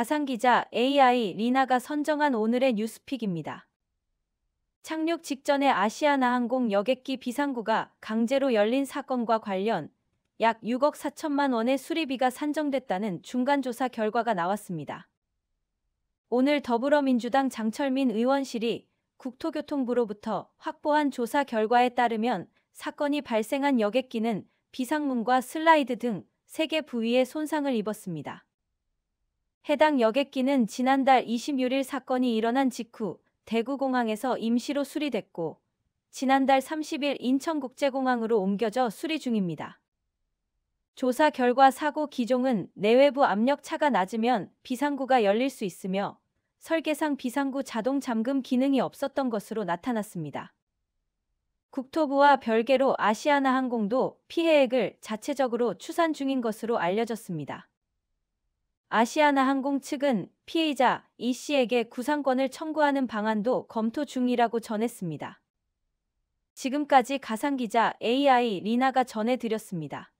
가상 기자 AI 리나가 선정한 오늘의 뉴스픽입니다. 착륙 직전에 아시아나항공 여객기 비상구가 강제로 열린 사건과 관련 약 6억 4천만 원의 수리비가 산정됐다는 중간조사 결과가 나왔습니다. 오늘 더불어민주당 장철민 의원실이 국토교통부로부터 확보한 조사 결과에 따르면 사건이 발생한 여객기는 비상문과 슬라이드 등 3개 부위에 손상을 입었습니다. 해당 여객기는 지난달 26일 사건이 일어난 직후 대구공항에서 임시로 수리됐고 지난달 30일 인천국제공항으로 옮겨져 수리 중입니다. 조사 결과 사고 기종은 내외부 압력차가 낮으면 비상구가 열릴 수 있으며 설계상 비상구 자동 잠금 기능이 없었던 것으로 나타났습니다. 국토부와 별개로 아시아나항공도 피해액을 자체적으로 추산 중인 것으로 알려졌습니다. 아시아나 항공 측은 피해자 이 씨에게 구상권을 청구하는 방안도 검토 중이라고 전했습니다. 지금까지 가상기자 AI 리나가 전해드렸습니다.